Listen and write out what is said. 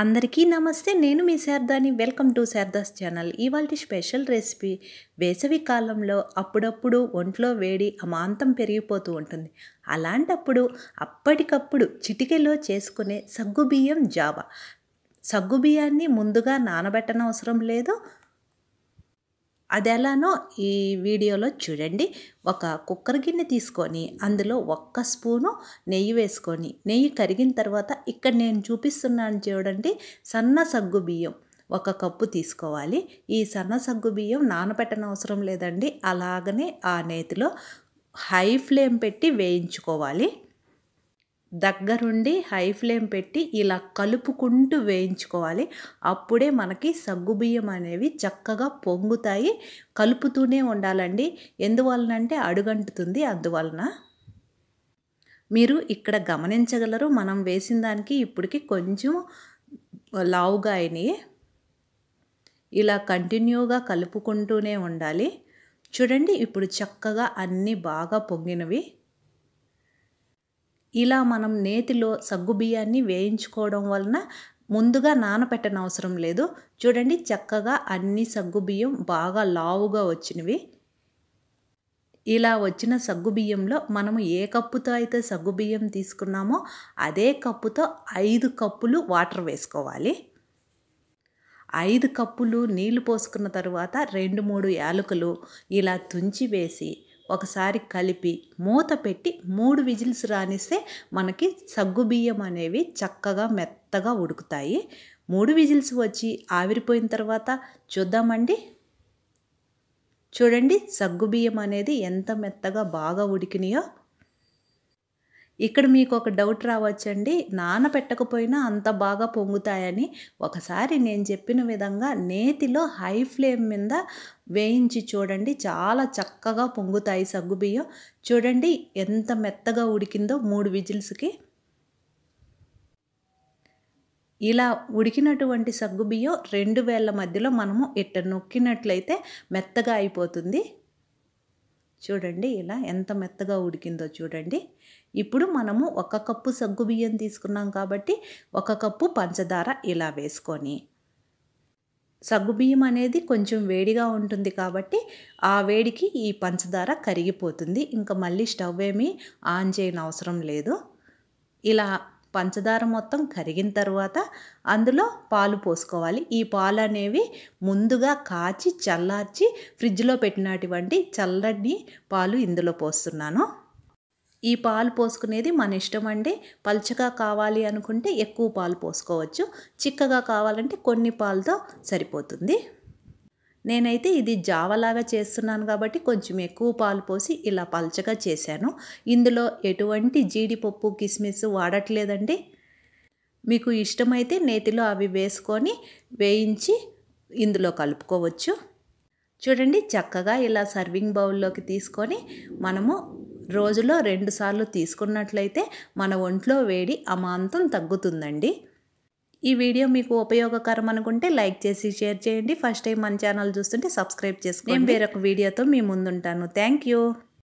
అందరికీ నమస్తే నేను మీ శారదాని వెల్కమ్ టు శారదాస్ ఛానల్ ఇవాళ స్పెషల్ రెసిపీ వేసవి కాలంలో అప్పుడప్పుడు ఒంట్లో వేడి అమాంతం పెరిగిపోతూ ఉంటుంది అలాంటప్పుడు అప్పటికప్పుడు చిటికెలో చేసుకునే సగ్గుబియ్యం జావా సగ్గుబియ్యాన్ని ముందుగా నానబెట్టనవసరం లేదు అది ఎలానో ఈ వీడియోలో చూడండి ఒక కుక్కర్ గిన్నె తీసుకొని అందులో ఒక్క స్పూను నెయ్యి వేసుకొని నెయ్యి కరిగిన తర్వాత ఇక్కడ నేను చూపిస్తున్నాను చూడండి సన్న సగ్గు బియ్యం ఒక కప్పు తీసుకోవాలి ఈ సన్న సగ్గు బియ్యం నానబెట్టనవసరం అవసరం లేదండి అలాగనే ఆ నేతిలో హై ఫ్లేమ్ పెట్టి వేయించుకోవాలి దగ్గరుండి హై ఫ్లేమ్ పెట్టి ఇలా కలుపుకుంటూ వేయించుకోవాలి అప్పుడే మనకి సగ్గుబియ్యం అనేవి చక్కగా పొంగుతాయి కలుపుతూనే ఉండాలండి ఎందువలనంటే అడుగంటుతుంది అందువలన మీరు ఇక్కడ గమనించగలరు మనం వేసిన దానికి ఇప్పటికి కొంచెం లావుగా అయినాయి ఇలా కంటిన్యూగా కలుపుకుంటూనే ఉండాలి చూడండి ఇప్పుడు చక్కగా అన్నీ బాగా పొంగినవి ఇలా మనం నేతిలో సగ్గుబియ్యాన్ని వేయించుకోవడం వలన ముందుగా నానపెట్టని అవసరం లేదు చూడండి చక్కగా అన్ని సగ్గుబియ్యం బాగా లావుగా వచ్చినవి ఇలా వచ్చిన సగ్గుబియ్యంలో మనము ఏ కప్పుతో అయితే సగ్గుబియ్యం తీసుకున్నామో అదే కప్పుతో ఐదు కప్పులు వాటర్ వేసుకోవాలి ఐదు కప్పులు నీళ్లు పోసుకున్న తరువాత రెండు మూడు యాలకులు ఇలా తుంచి వేసి ఒకసారి కలిపి మూత పెట్టి మూడు విజిల్స్ రానిస్తే మనకి సగ్గుబియ్యం అనేవి చక్కగా మెత్తగా ఉడుకుతాయి మూడు విజిల్స్ వచ్చి ఆవిరిపోయిన తర్వాత చూద్దామండి చూడండి సగ్గుబియ్యం అనేది ఎంత మెత్తగా బాగా ఉడికినాయో ఇక్కడ మీకు ఒక డౌట్ రావచ్చండి నానబెట్టకపోయినా అంత బాగా పొంగుతాయని ఒకసారి నేను చెప్పిన విధంగా నేతిలో హై ఫ్లేమ్ మీద వేయించి చూడండి చాలా చక్కగా పొంగుతాయి సగ్గుబియ్యం చూడండి ఎంత మెత్తగా ఉడికిందో మూడు విజిల్స్కి ఇలా ఉడికినటువంటి సగ్గుబియ్యం రెండు వేల మధ్యలో మనము ఇట్ట నొక్కినట్లయితే మెత్తగా అయిపోతుంది చూడండి ఇలా ఎంత మెత్తగా ఉడికిందో చూడండి ఇప్పుడు మనము ఒక కప్పు సగ్గు బియ్యం తీసుకున్నాం కాబట్టి ఒక కప్పు పంచదార ఇలా వేసుకొని సగ్గుబియ్యం అనేది కొంచెం వేడిగా ఉంటుంది కాబట్టి ఆ వేడికి ఈ పంచదార కరిగిపోతుంది ఇంకా మళ్ళీ స్టవ్ ఏమీ ఆన్ చేయని అవసరం లేదు ఇలా పంచదార మొత్తం కరిగిన తర్వాత అందులో పాలు పోసుకోవాలి ఈ పాలు అనేవి ముందుగా కాచి చల్లార్చి ఫ్రిడ్జ్లో పెట్టినటువంటి చల్లని పాలు ఇందులో పోస్తున్నాను ఈ పాలు పోసుకునేది మన ఇష్టం అండి పల్చగా కావాలి అనుకుంటే ఎక్కువ పాలు పోసుకోవచ్చు చిక్కగా కావాలంటే కొన్ని పాలతో సరిపోతుంది నేనైతే ఇది జావలాగా చేస్తున్నాను కాబట్టి కొంచెం ఎక్కువ పాలు పోసి ఇలా పల్చగా చేశాను ఇందులో ఎటువంటి జీడిపప్పు కిస్మిస్ వాడట్లేదండి మీకు ఇష్టమైతే నేతిలో అవి వేసుకొని వేయించి ఇందులో కలుపుకోవచ్చు చూడండి చక్కగా ఇలా సర్వింగ్ బౌల్లోకి తీసుకొని మనము రోజులో రెండుసార్లు తీసుకున్నట్లయితే మన ఒంట్లో వేడి అమాంతం తగ్గుతుందండి ఈ వీడియో మీకు ఉపయోగకరం అనుకుంటే లైక్ చేసి షేర్ చేయండి ఫస్ట్ టైం మన ఛానల్ చూస్తుంటే సబ్స్క్రైబ్ చేసుకోండి నేను వేరొక వీడియోతో మీ ముందుంటాను థ్యాంక్